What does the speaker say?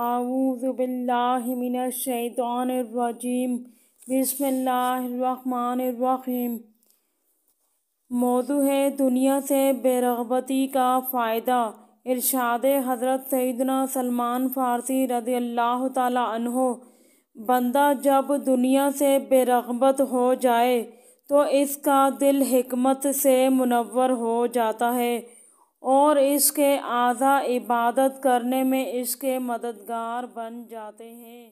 आऊज़बिल्लिमिनशैतरजीम बसमीम मौजू है दुनिया से बेरगबती का फ़ायदा इरशाद हज़रत सईदना सलमान फ़ारसी रदी अल्लाह तहो बंदा जब दुनिया से बेरगबत हो जाए तो इसका दिल हमत से मुनवर हो जाता है और इसके आधा इबादत करने में इसके मददगार बन जाते हैं